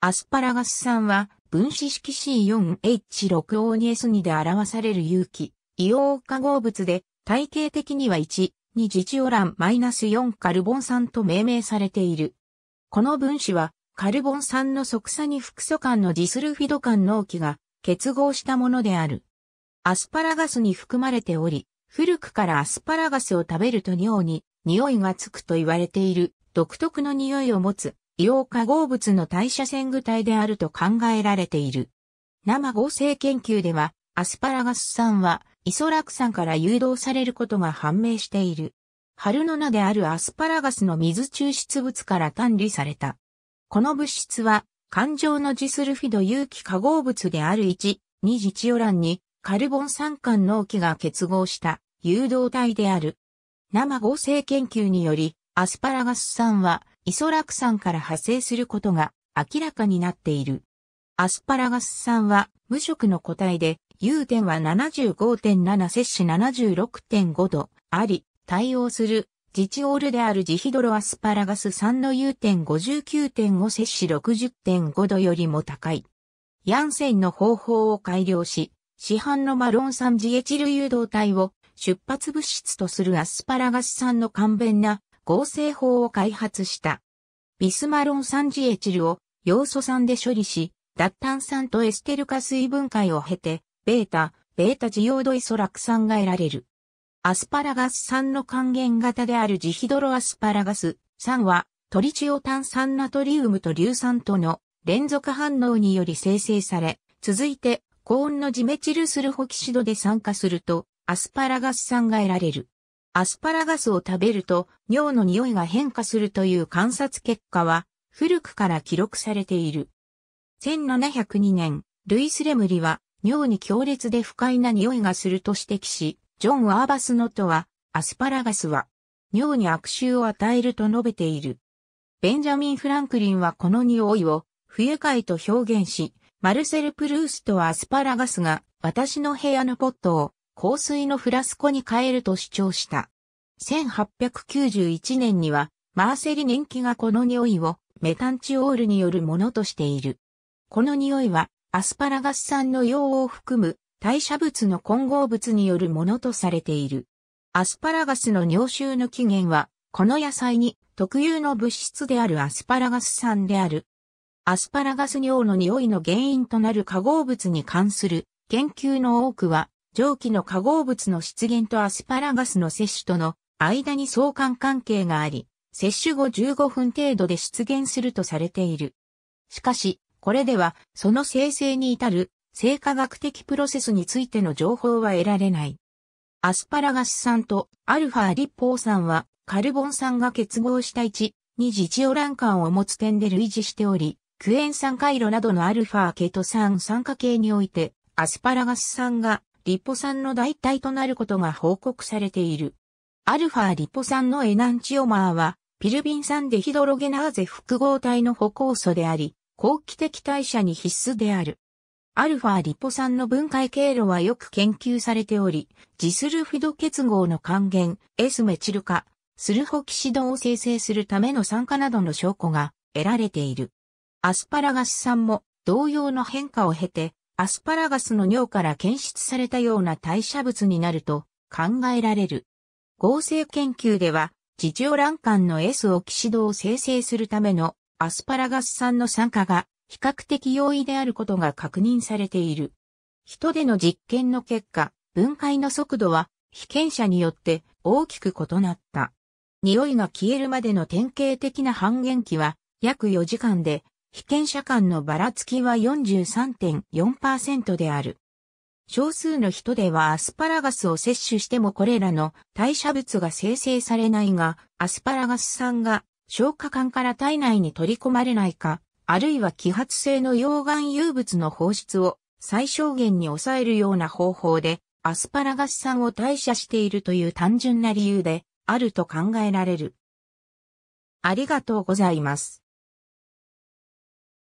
アスパラガス酸は分子式 C4H6O2S2 で表される有機、硫黄化合物で体系的には1、2ジチオラン -4 カルボン酸と命名されている。この分子はカルボン酸の即座に複素間のディスルフィド間納期が結合したものである。アスパラガスに含まれており、古くからアスパラガスを食べると尿に匂いがつくと言われている独特の匂いを持つ硫黄化合物の代謝線具体であると考えられている。生合成研究では、アスパラガス酸は、イソラク酸から誘導されることが判明している。春の名であるアスパラガスの水抽出物から単理された。この物質は、環状のジスルフィド有機化合物である1、2次チオランに、カルボン酸間の気が結合した誘導体である。生合成研究により、アスパラガス酸は、イソラク酸から派生することが明らかになっている。アスパラガス酸は無色の個体で、融点は75.7摂氏76.5度あり、対応するジチオールであるジヒドロアスパラガス酸の融点59.5摂氏60.5度よりも高い。ヤンセンの方法を改良し、市販のマロン酸ジエチル誘導体を出発物質とするアスパラガス酸の簡便な合成法を開発した。ビスマロン酸ジエチルを要素酸で処理し、脱炭酸とエステル化水分解を経て、ベータ、ベータジオードイソラク酸が得られる。アスパラガス酸の還元型であるジヒドロアスパラガス酸は、トリチオ炭酸ナトリウムと硫酸との連続反応により生成され、続いて、高温のジメチルスルホキシドで酸化すると、アスパラガス酸が得られる。アスパラガスを食べると尿の匂いが変化するという観察結果は古くから記録されている。1702年、ルイス・レムリは尿に強烈で不快な匂いがすると指摘し、ジョン・アーバスノとは、アスパラガスは尿に悪臭を与えると述べている。ベンジャミン・フランクリンはこの匂いを不愉快と表現し、マルセル・プルースとはアスパラガスが私の部屋のポットを香水のフラスコに変えると主張した。1891年には、マーセリ年季がこの匂いをメタンチオールによるものとしている。この匂いは、アスパラガス酸の用を含む代謝物の混合物によるものとされている。アスパラガスの尿臭の起源は、この野菜に特有の物質であるアスパラガス酸である。アスパラガス尿の匂いの原因となる化合物に関する研究の多くは、蒸気の化合物の出現とアスパラガスの摂取との間に相関関係があり、接種後15分程度で出現するとされている。しかし、これでは、その生成に至る生化学的プロセスについての情報は得られない。アスパラガス酸とアルファリッポー酸はカルボン酸が結合した位置に自治オラン間を持つ点で類似しており、クエン酸回路などのアルファケト酸酸化系において、アスパラガス酸がリッポ酸の代替となることが報告されている。アルファリポ酸のエナンチオマーは、ピルビン酸デヒドロゲナーゼ複合体の補酵素であり、後期的代謝に必須である。アルファリポ酸の分解経路はよく研究されており、ジスルフィド結合の還元、S メチル化、スルホキシドを生成するための酸化などの証拠が得られている。アスパラガス酸も同様の変化を経て、アスパラガスの尿から検出されたような代謝物になると考えられる。合成研究では、自浄卵管の S オキシドを生成するためのアスパラガス酸の酸化が比較的容易であることが確認されている。人での実験の結果、分解の速度は被験者によって大きく異なった。匂いが消えるまでの典型的な半減期は約4時間で、被験者間のばらつきは43.4%である。少数の人ではアスパラガスを摂取してもこれらの代謝物が生成されないが、アスパラガス酸が消化管から体内に取り込まれないか、あるいは揮発性の溶岩有物の放出を最小限に抑えるような方法で、アスパラガス酸を代謝しているという単純な理由であると考えられる。ありがとうございます。